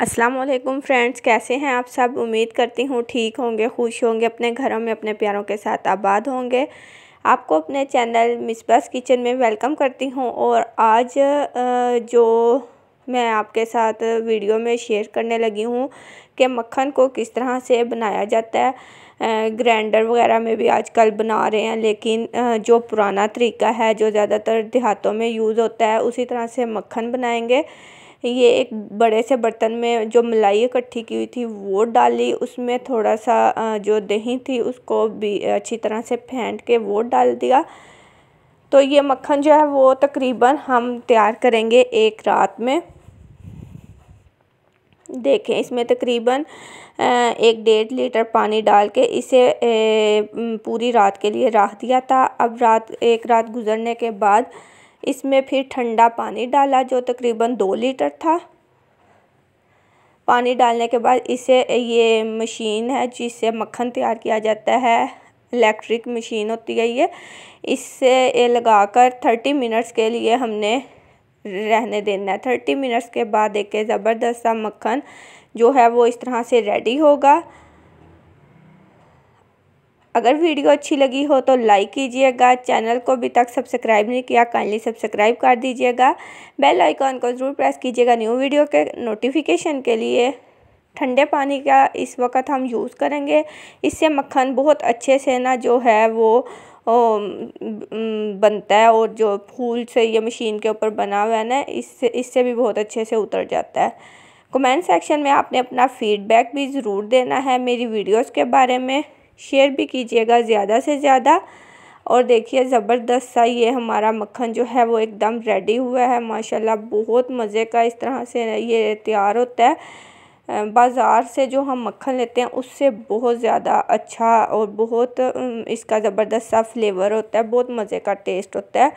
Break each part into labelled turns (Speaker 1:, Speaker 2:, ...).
Speaker 1: Aslam friends कैसे हैं आप सब उम्मीद करती हूँ ठीक होंगे खुश होंगे अपने घरों में अपने प्यारों के साथ आबाद होंगे आपको अपने चैनल मिसबस किचन में वेलकम करती हूँ और आज जो मैं आपके साथ वीडियो में शेयर करने लगी हूँ कि मक्खन को किस तरह से बनाया जाता है ग्राइंडर वगैरह में भी आजकल बना रहे हैं लेकिन जो पुराना तरीका है जो ज़्यादातर देहातों में यूज़ होता है उसी तरह से मक्खन बनाएंगे ये एक बड़े से बर्तन में जो मलाई इकट्ठी की हुई थी वो डाली उसमें थोड़ा सा जो दही थी उसको भी अच्छी तरह से फेंट के वो डाल दिया तो ये मक्खन जो है वो तकरीबन हम तैयार करेंगे एक रात में देखें इसमें तकरीबन एक डेढ़ लीटर पानी डाल के इसे पूरी रात के लिए रख दिया था अब रात एक रात गुजरने के बाद इसमें फिर ठंडा पानी डाला जो तकरीबन दो लीटर था पानी डालने के बाद इसे ये मशीन है जिससे मक्खन तैयार किया जाता है इलेक्ट्रिक मशीन होती है ये इससे लगाकर थर्टी मिनट्स के लिए हमने रहने देना है थर्टी मिनट्स के बाद एक ज़बरदस्त सा मक्खन जो है वो इस तरह से रेडी होगा अगर वीडियो अच्छी लगी हो तो लाइक कीजिएगा चैनल को अभी तक सब्सक्राइब नहीं किया काइंडली सब्सक्राइब कर दीजिएगा बेल आइकॉन को ज़रूर प्रेस कीजिएगा न्यू वीडियो के नोटिफिकेशन के लिए ठंडे पानी का इस वक्त हम यूज़ करेंगे इससे मक्खन बहुत अच्छे से ना जो है वो ओ, बनता है और जो फूल से यह मशीन के ऊपर बना हुआ है ना इससे इससे भी बहुत अच्छे से उतर जाता है कमेंट सेक्शन में आपने अपना फ़ीडबैक भी ज़रूर देना है मेरी वीडियोस के बारे में शेयर भी कीजिएगा ज़्यादा से ज़्यादा और देखिए ज़बरदस्त सा ये हमारा मक्खन जो है वो एकदम रेडी हुआ है माशाल्लाह बहुत मज़े का इस तरह से ये तैयार होता है बाज़ार से जो हम मक्खन लेते हैं उससे बहुत ज़्यादा अच्छा और बहुत इसका ज़बरदस्त सा फ्लेवर होता है बहुत मज़े का टेस्ट होता है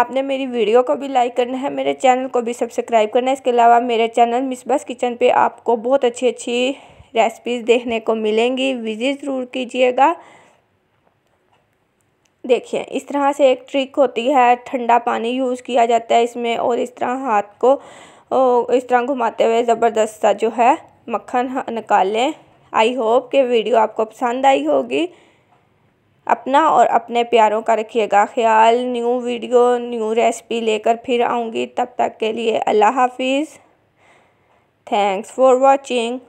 Speaker 1: आपने मेरी वीडियो को भी लाइक करना है मेरे चैनल को भी सब्सक्राइब करना है इसके अलावा मेरे चैनल मिसबस किचन पे आपको बहुत अच्छी अच्छी रेसिपीज़ देखने को मिलेंगी विजिट ज़रूर कीजिएगा देखिए इस तरह से एक ट्रिक होती है ठंडा पानी यूज़ किया जाता है इसमें और इस तरह हाथ को इस तरह घुमाते हुए ज़बरदस्त सा जो है मक्खन निकालें आई होप कि वीडियो आपको पसंद आई होगी अपना और अपने प्यारों का रखिएगा ख्याल न्यू वीडियो न्यू रेसिपी लेकर फिर आऊँगी तब तक के लिए अल्लाह हाफिज़ थैंक्स फॉर वॉचिंग